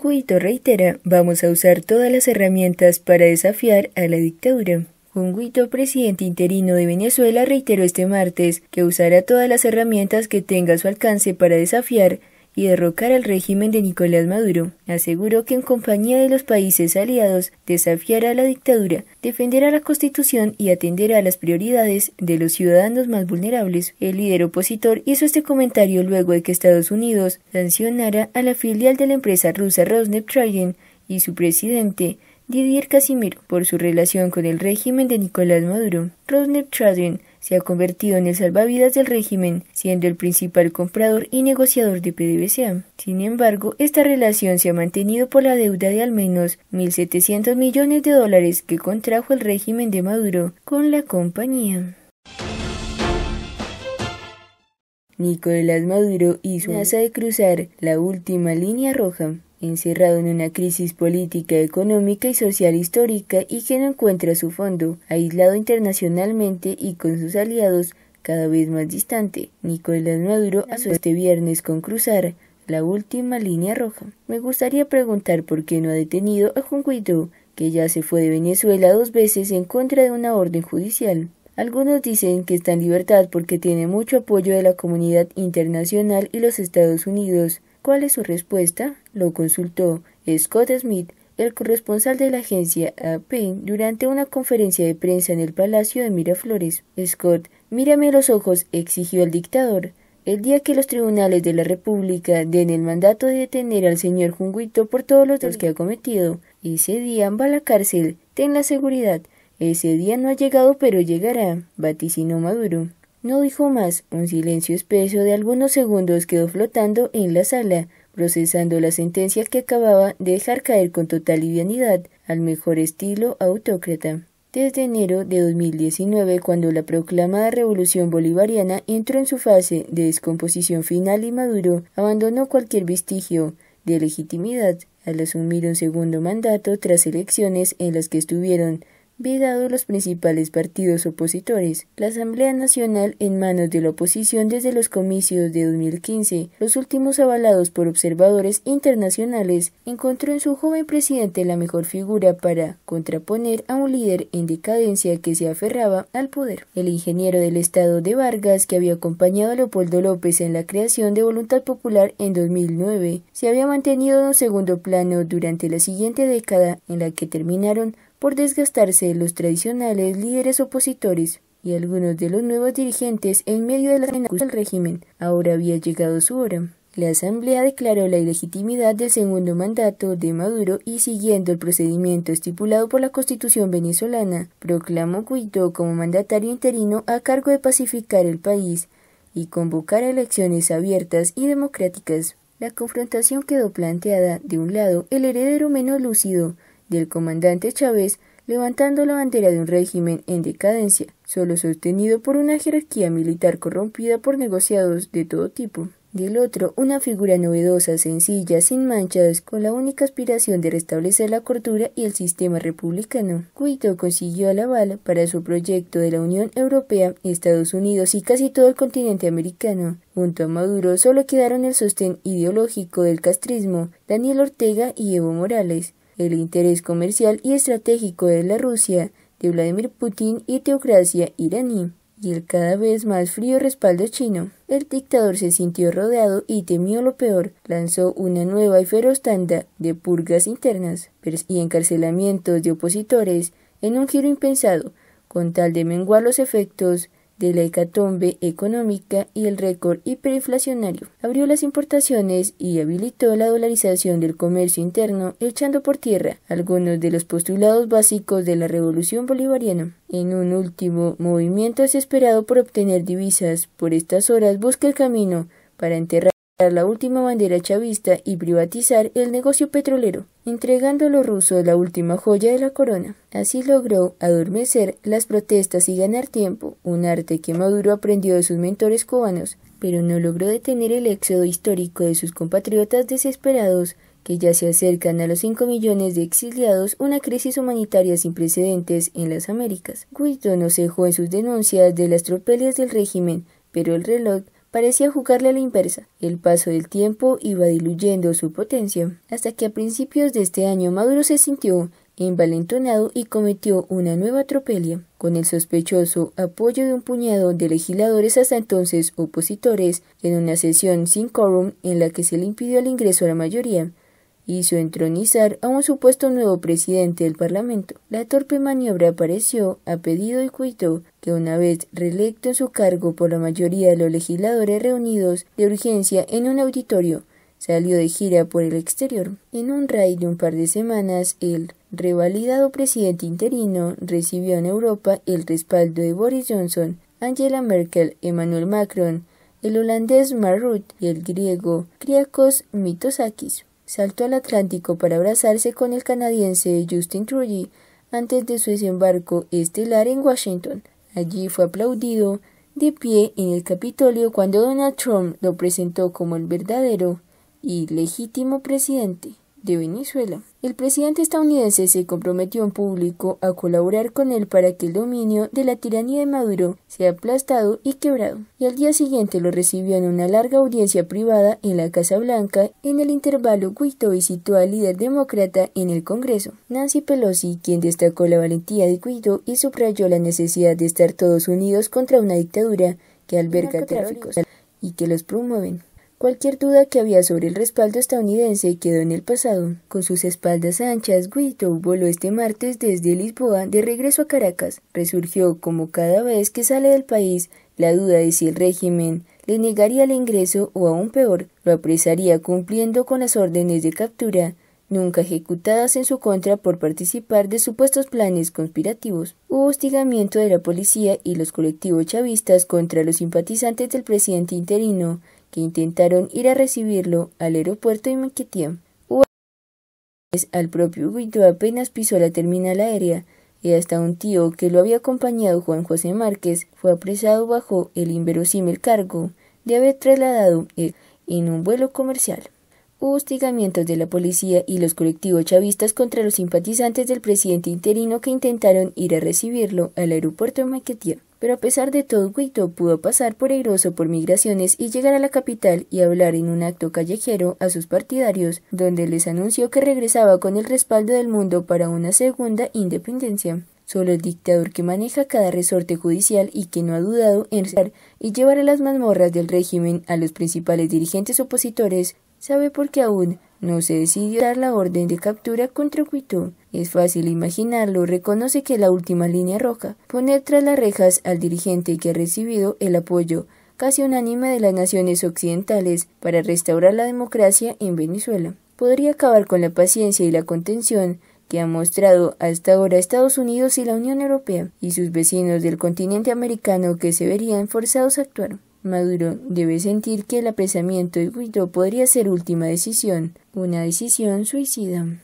Junguito reitera, vamos a usar todas las herramientas para desafiar a la dictadura. Juan presidente interino de Venezuela, reiteró este martes que usará todas las herramientas que tenga a su alcance para desafiar y derrocar al régimen de Nicolás Maduro. Aseguró que en compañía de los países aliados desafiará la dictadura, defenderá la Constitución y atenderá las prioridades de los ciudadanos más vulnerables. El líder opositor hizo este comentario luego de que Estados Unidos sancionara a la filial de la empresa rusa Rosneft y su presidente Didier Casimir por su relación con el régimen de Nicolás Maduro. Rosneft se ha convertido en el salvavidas del régimen, siendo el principal comprador y negociador de PDVSA. Sin embargo, esta relación se ha mantenido por la deuda de al menos 1.700 millones de dólares que contrajo el régimen de Maduro con la compañía. Nicolás Maduro hizo amenaza de cruzar la última línea roja encerrado en una crisis política, económica y social histórica y que no encuentra su fondo, aislado internacionalmente y con sus aliados cada vez más distante. Nicolás Maduro asoció este viernes con cruzar la última línea roja. Me gustaría preguntar por qué no ha detenido a Juan Guaidó, que ya se fue de Venezuela dos veces en contra de una orden judicial. Algunos dicen que está en libertad porque tiene mucho apoyo de la comunidad internacional y los Estados Unidos. ¿Cuál es su respuesta? Lo consultó Scott Smith, el corresponsal de la agencia AP, durante una conferencia de prensa en el Palacio de Miraflores. Scott, mírame a los ojos, exigió el dictador. El día que los tribunales de la República den el mandato de detener al señor Junguito por todos los delitos que ha cometido, ese día va a la cárcel, ten la seguridad. Ese día no ha llegado, pero llegará, vaticinó Maduro. No dijo más, un silencio espeso de algunos segundos quedó flotando en la sala procesando la sentencia que acababa de dejar caer con total livianidad, al mejor estilo autócrata. Desde enero de 2019, cuando la proclamada revolución bolivariana entró en su fase de descomposición final y Maduro abandonó cualquier vestigio de legitimidad al asumir un segundo mandato tras elecciones en las que estuvieron Vidado los principales partidos opositores, la Asamblea Nacional en manos de la oposición desde los comicios de 2015, los últimos avalados por observadores internacionales, encontró en su joven presidente la mejor figura para contraponer a un líder en decadencia que se aferraba al poder. El ingeniero del Estado de Vargas, que había acompañado a Leopoldo López en la creación de Voluntad Popular en 2009, se había mantenido en un segundo plano durante la siguiente década en la que terminaron por desgastarse los tradicionales líderes opositores y algunos de los nuevos dirigentes en medio de la del régimen. Ahora había llegado su hora. La Asamblea declaró la ilegitimidad del segundo mandato de Maduro y, siguiendo el procedimiento estipulado por la Constitución venezolana, proclamó Guido como mandatario interino a cargo de pacificar el país y convocar elecciones abiertas y democráticas. La confrontación quedó planteada, de un lado, el heredero menos lúcido, del comandante Chávez levantando la bandera de un régimen en decadencia, solo sostenido por una jerarquía militar corrompida por negociados de todo tipo. Del otro, una figura novedosa, sencilla, sin manchas, con la única aspiración de restablecer la cordura y el sistema republicano. Cuito consiguió la aval para su proyecto de la Unión Europea, Estados Unidos y casi todo el continente americano. Junto a Maduro solo quedaron el sostén ideológico del castrismo, Daniel Ortega y Evo Morales el interés comercial y estratégico de la Rusia, de Vladimir Putin y teocracia iraní, y el cada vez más frío respaldo chino. El dictador se sintió rodeado y temió lo peor. Lanzó una nueva y feroz tanda de purgas internas y encarcelamientos de opositores en un giro impensado, con tal de menguar los efectos de la hecatombe económica y el récord hiperinflacionario. Abrió las importaciones y habilitó la dolarización del comercio interno, echando por tierra algunos de los postulados básicos de la revolución bolivariana. En un último movimiento desesperado por obtener divisas, por estas horas busca el camino para enterrar la última bandera chavista y privatizar el negocio petrolero entregando a los rusos la última joya de la corona. Así logró adormecer las protestas y ganar tiempo, un arte que Maduro aprendió de sus mentores cubanos, pero no logró detener el éxodo histórico de sus compatriotas desesperados que ya se acercan a los 5 millones de exiliados, una crisis humanitaria sin precedentes en las Américas. Guido no cejó en sus denuncias de las tropelias del régimen, pero el reloj Parecía jugarle a la inversa. El paso del tiempo iba diluyendo su potencia, hasta que a principios de este año Maduro se sintió envalentonado y cometió una nueva atropelia, Con el sospechoso apoyo de un puñado de legisladores hasta entonces opositores, en una sesión sin quórum en la que se le impidió el ingreso a la mayoría, hizo entronizar a un supuesto nuevo presidente del Parlamento. La torpe maniobra apareció a pedido y cuito que una vez reelecto en su cargo por la mayoría de los legisladores reunidos de urgencia en un auditorio, salió de gira por el exterior. En un raid de un par de semanas, el revalidado presidente interino recibió en Europa el respaldo de Boris Johnson, Angela Merkel, Emmanuel Macron, el holandés Marut y el griego Kriakos Mitosakis saltó al Atlántico para abrazarse con el canadiense Justin Trudeau antes de su desembarco estelar en Washington. Allí fue aplaudido de pie en el Capitolio cuando Donald Trump lo presentó como el verdadero y legítimo presidente de Venezuela. El presidente estadounidense se comprometió en público a colaborar con él para que el dominio de la tiranía de Maduro sea aplastado y quebrado, y al día siguiente lo recibió en una larga audiencia privada en la Casa Blanca. En el intervalo, Guaidó visitó al líder demócrata en el Congreso, Nancy Pelosi, quien destacó la valentía de Guido y subrayó la necesidad de estar todos unidos contra una dictadura que alberga tráficos y que los promueven. Cualquier duda que había sobre el respaldo estadounidense quedó en el pasado. Con sus espaldas anchas, Guito voló este martes desde Lisboa de regreso a Caracas. Resurgió, como cada vez que sale del país, la duda de si el régimen le negaría el ingreso o, aún peor, lo apresaría cumpliendo con las órdenes de captura nunca ejecutadas en su contra por participar de supuestos planes conspirativos. Hubo hostigamiento de la policía y los colectivos chavistas contra los simpatizantes del presidente interino que intentaron ir a recibirlo al aeropuerto de Mequetián. Al propio Guido apenas pisó la terminal aérea y hasta un tío que lo había acompañado Juan José Márquez fue apresado bajo el inverosímil cargo de haber trasladado en un vuelo comercial hostigamientos de la policía y los colectivos chavistas contra los simpatizantes del presidente interino que intentaron ir a recibirlo al aeropuerto de Maquetía. Pero a pesar de todo, Huito pudo pasar por airoso por migraciones y llegar a la capital y hablar en un acto callejero a sus partidarios, donde les anunció que regresaba con el respaldo del mundo para una segunda independencia. Solo el dictador que maneja cada resorte judicial y que no ha dudado en y llevar a las mazmorras del régimen a los principales dirigentes opositores sabe por qué aún no se decidió dar la orden de captura contra Cuitó. Es fácil imaginarlo, reconoce que la última línea roja, poner tras las rejas al dirigente que ha recibido el apoyo casi unánime de las naciones occidentales para restaurar la democracia en Venezuela, podría acabar con la paciencia y la contención que han mostrado hasta ahora Estados Unidos y la Unión Europea y sus vecinos del continente americano que se verían forzados a actuar. Maduro debe sentir que el apresamiento de Guaidó podría ser última decisión, una decisión suicida.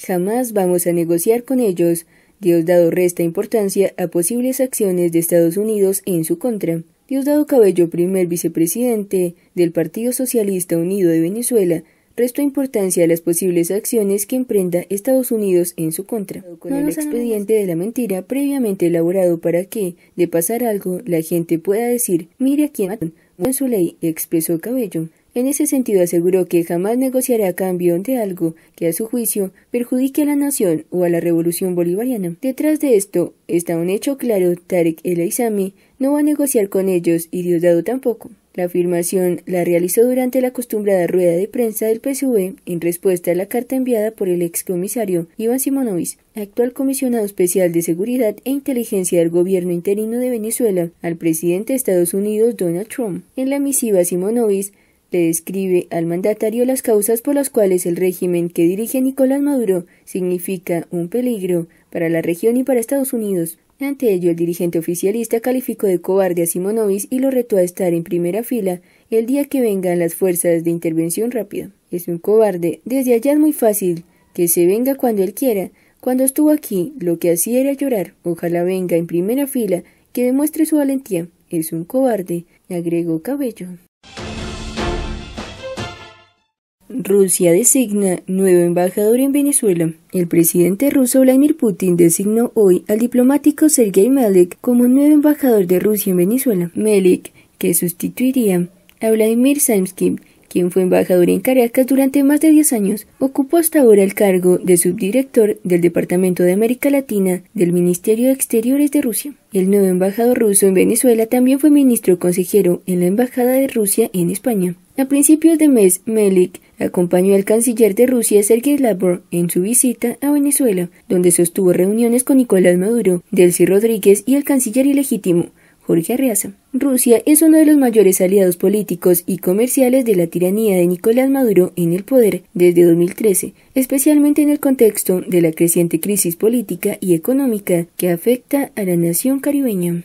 Jamás vamos a negociar con ellos. Diosdado resta importancia a posibles acciones de Estados Unidos en su contra. Diosdado Cabello, primer vicepresidente del Partido Socialista Unido de Venezuela, restó importancia a las posibles acciones que emprenda Estados Unidos en su contra, con el expediente de la mentira previamente elaborado para que, de pasar algo, la gente pueda decir, mire a quién matan, en su ley, expresó Cabello. En ese sentido aseguró que jamás negociará a cambio de algo que a su juicio perjudique a la nación o a la revolución bolivariana. Detrás de esto está un hecho claro, Tarek El Aizami no va a negociar con ellos y Diosdado tampoco. La afirmación la realizó durante la acostumbrada rueda de prensa del PSV en respuesta a la carta enviada por el excomisario Iván Simonovic, actual comisionado especial de Seguridad e Inteligencia del gobierno interino de Venezuela, al presidente de Estados Unidos Donald Trump. En la misiva Simonovic le describe al mandatario las causas por las cuales el régimen que dirige Nicolás Maduro significa un peligro para la región y para Estados Unidos, ante ello, el dirigente oficialista calificó de cobarde a Simonovic y lo retó a estar en primera fila el día que vengan las fuerzas de intervención rápida. Es un cobarde, desde allá es muy fácil, que se venga cuando él quiera. Cuando estuvo aquí, lo que hacía era llorar. Ojalá venga en primera fila, que demuestre su valentía. Es un cobarde, agregó Cabello. Rusia designa nuevo embajador en Venezuela. El presidente ruso Vladimir Putin designó hoy al diplomático Sergei Melik como nuevo embajador de Rusia en Venezuela. Melik, que sustituiría a Vladimir Samsky, quien fue embajador en Caracas durante más de 10 años, ocupó hasta ahora el cargo de subdirector del Departamento de América Latina del Ministerio de Exteriores de Rusia. El nuevo embajador ruso en Venezuela también fue ministro consejero en la Embajada de Rusia en España. A principios de mes, Melik Acompañó al canciller de Rusia Sergei Lavrov en su visita a Venezuela, donde sostuvo reuniones con Nicolás Maduro, Delcy Rodríguez y el canciller ilegítimo, Jorge Arreaza. Rusia es uno de los mayores aliados políticos y comerciales de la tiranía de Nicolás Maduro en el poder desde 2013, especialmente en el contexto de la creciente crisis política y económica que afecta a la nación caribeña.